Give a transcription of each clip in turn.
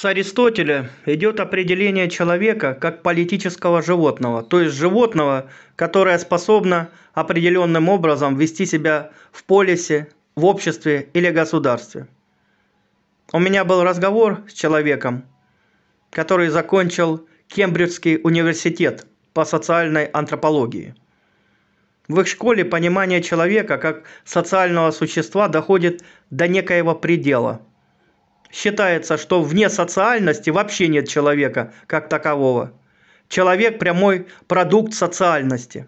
С Аристотеля идет определение человека как политического животного, то есть животного, которое способно определенным образом вести себя в полисе, в обществе или государстве. У меня был разговор с человеком, который закончил Кембриджский университет по социальной антропологии. В их школе понимание человека как социального существа доходит до некоего предела – Считается, что вне социальности вообще нет человека как такового. Человек – прямой продукт социальности.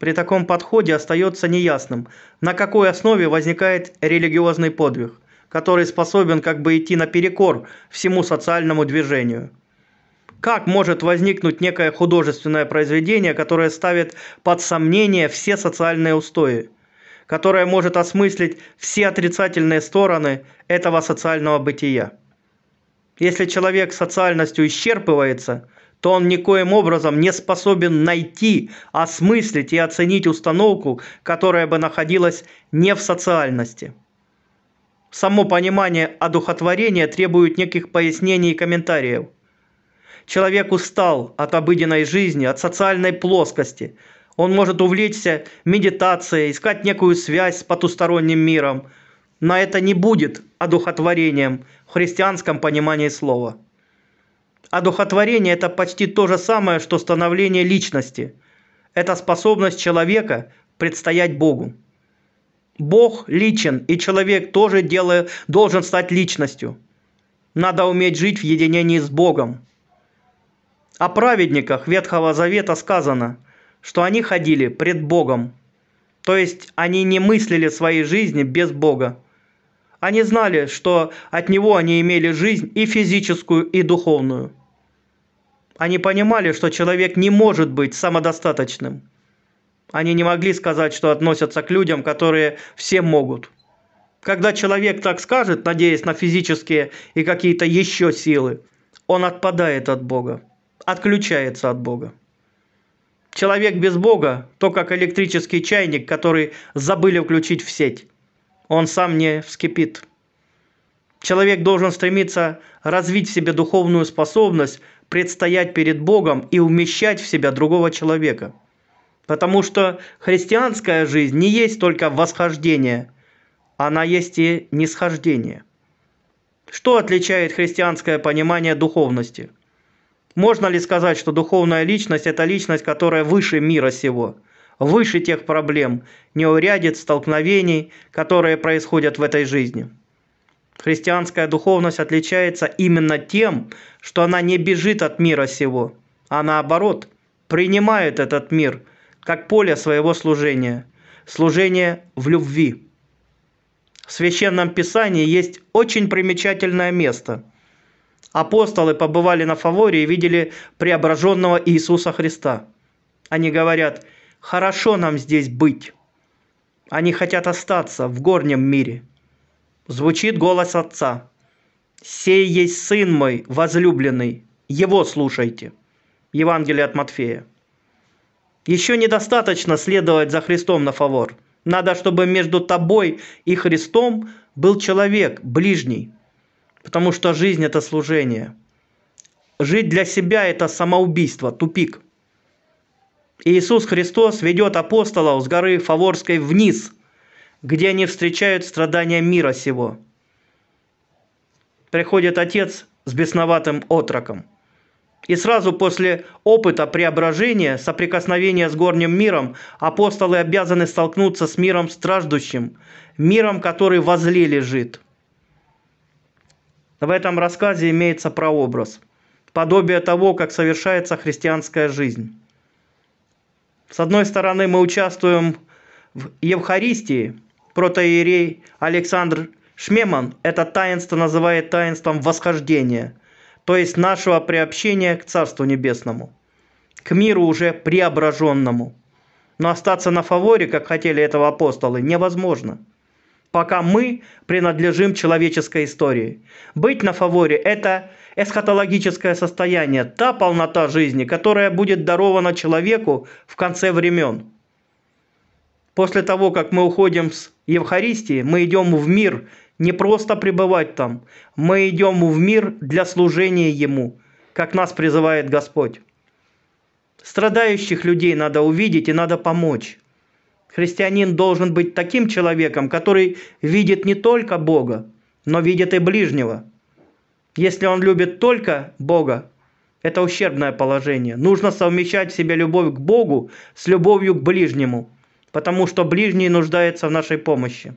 При таком подходе остается неясным, на какой основе возникает религиозный подвиг, который способен как бы идти наперекор всему социальному движению. Как может возникнуть некое художественное произведение, которое ставит под сомнение все социальные устои – которая может осмыслить все отрицательные стороны этого социального бытия. Если человек социальностью исчерпывается, то он никоим образом не способен найти, осмыслить и оценить установку, которая бы находилась не в социальности. Само понимание одухотворения требует неких пояснений и комментариев. Человек устал от обыденной жизни, от социальной плоскости – он может увлечься медитацией, искать некую связь с потусторонним миром. Но это не будет одухотворением в христианском понимании слова. Одухотворение – это почти то же самое, что становление личности. Это способность человека предстоять Богу. Бог личен, и человек тоже делает, должен стать личностью. Надо уметь жить в единении с Богом. О праведниках Ветхого Завета сказано, что они ходили пред Богом. То есть они не мыслили своей жизни без Бога. Они знали, что от Него они имели жизнь и физическую, и духовную. Они понимали, что человек не может быть самодостаточным. Они не могли сказать, что относятся к людям, которые все могут. Когда человек так скажет, надеясь на физические и какие-то еще силы, он отпадает от Бога, отключается от Бога. Человек без Бога – то как электрический чайник, который забыли включить в сеть. Он сам не вскипит. Человек должен стремиться развить в себе духовную способность предстоять перед Богом и умещать в себя другого человека. Потому что христианская жизнь не есть только восхождение, она есть и нисхождение. Что отличает христианское понимание духовности – можно ли сказать, что духовная личность – это личность, которая выше мира сего, выше тех проблем, неурядиц, столкновений, которые происходят в этой жизни? Христианская духовность отличается именно тем, что она не бежит от мира сего, а наоборот, принимает этот мир как поле своего служения, служение в любви. В Священном Писании есть очень примечательное место – Апостолы побывали на фаворе и видели преображенного Иисуса Христа. Они говорят, хорошо нам здесь быть. Они хотят остаться в горнем мире. Звучит голос Отца. «Сей есть Сын мой, возлюбленный, Его слушайте». Евангелие от Матфея. Еще недостаточно следовать за Христом на фавор. Надо, чтобы между тобой и Христом был человек, ближний – Потому что жизнь – это служение. Жить для себя – это самоубийство, тупик. Иисус Христос ведет апостолов с горы Фаворской вниз, где они встречают страдания мира сего. Приходит отец с бесноватым отроком. И сразу после опыта преображения, соприкосновения с горним миром, апостолы обязаны столкнуться с миром страждущим, миром, который возле лежит – в этом рассказе имеется прообраз, подобие того, как совершается христианская жизнь. С одной стороны, мы участвуем в Евхаристии. Протоиерей Александр Шмеман это таинство называет таинством восхождения, то есть нашего приобщения к Царству Небесному, к миру уже преображенному. Но остаться на фаворе, как хотели этого апостолы, невозможно – пока мы принадлежим человеческой истории. Быть на фаворе – это эсхатологическое состояние, та полнота жизни, которая будет дарована человеку в конце времен. После того, как мы уходим с Евхаристии, мы идем в мир, не просто пребывать там, мы идем в мир для служения Ему, как нас призывает Господь. Страдающих людей надо увидеть и надо помочь. Христианин должен быть таким человеком, который видит не только Бога, но видит и ближнего. Если он любит только Бога, это ущербное положение. Нужно совмещать в себе любовь к Богу с любовью к ближнему, потому что ближний нуждается в нашей помощи.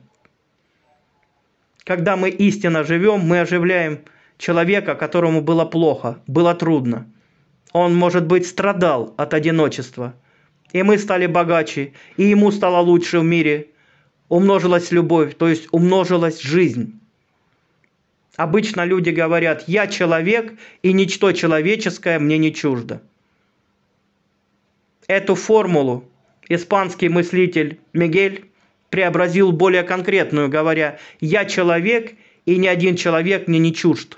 Когда мы истинно живем, мы оживляем человека, которому было плохо, было трудно. Он, может быть, страдал от одиночества – и мы стали богаче, и ему стало лучше в мире. Умножилась любовь, то есть умножилась жизнь. Обычно люди говорят, я человек, и ничто человеческое мне не чуждо. Эту формулу испанский мыслитель Мигель преобразил более конкретную, говоря, я человек, и ни один человек мне не чужд.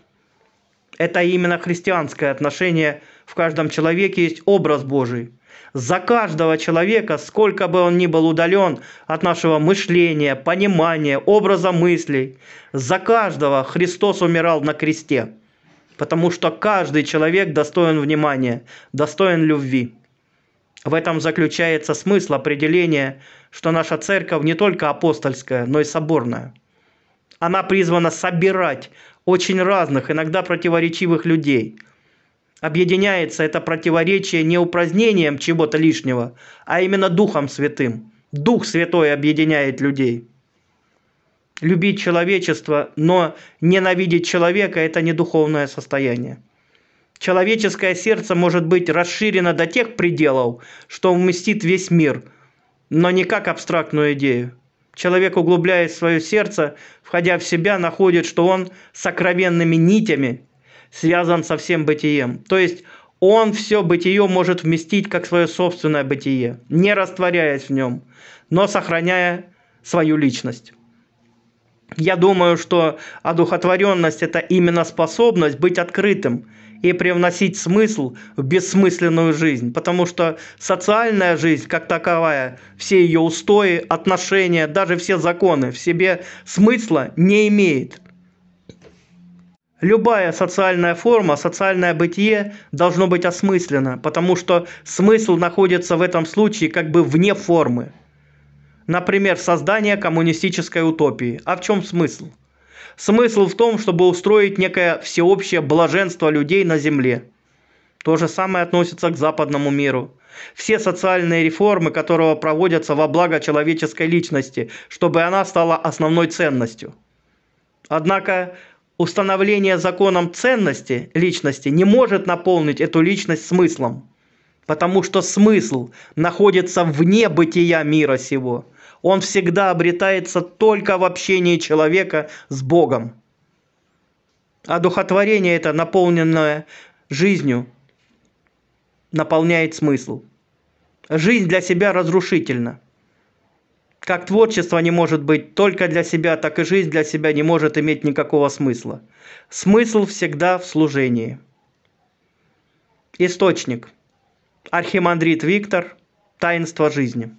Это именно христианское отношение, в каждом человеке есть образ Божий – за каждого человека, сколько бы он ни был удален от нашего мышления, понимания, образа мыслей, за каждого Христос умирал на кресте, потому что каждый человек достоин внимания, достоин любви. В этом заключается смысл определения, что наша церковь не только апостольская, но и соборная. Она призвана собирать очень разных, иногда противоречивых людей – объединяется это противоречие не упразднением чего-то лишнего, а именно Духом Святым. Дух Святой объединяет людей. Любить человечество, но ненавидеть человека – это не духовное состояние. Человеческое сердце может быть расширено до тех пределов, что вместит весь мир, но не как абстрактную идею. Человек, углубляя свое сердце, входя в себя, находит, что он сокровенными нитями связан со всем бытием. То есть он все бытие может вместить как свое собственное бытие, не растворяясь в нем, но сохраняя свою личность. Я думаю, что одухотворенность – это именно способность быть открытым и привносить смысл в бессмысленную жизнь, потому что социальная жизнь как таковая, все ее устои, отношения, даже все законы в себе смысла не имеет. Любая социальная форма, социальное бытие должно быть осмысленно, потому что смысл находится в этом случае как бы вне формы. Например, создание коммунистической утопии. А в чем смысл? Смысл в том, чтобы устроить некое всеобщее блаженство людей на Земле. То же самое относится к западному миру. Все социальные реформы, которые проводятся во благо человеческой личности, чтобы она стала основной ценностью. Однако установление законом ценности личности не может наполнить эту личность смыслом, потому что смысл находится вне бытия мира сего. Он всегда обретается только в общении человека с Богом. А духотворение это, наполненное жизнью, наполняет смысл. Жизнь для себя разрушительна – как творчество не может быть только для себя, так и жизнь для себя не может иметь никакого смысла. Смысл всегда в служении. Источник. Архимандрит Виктор. Таинство жизни.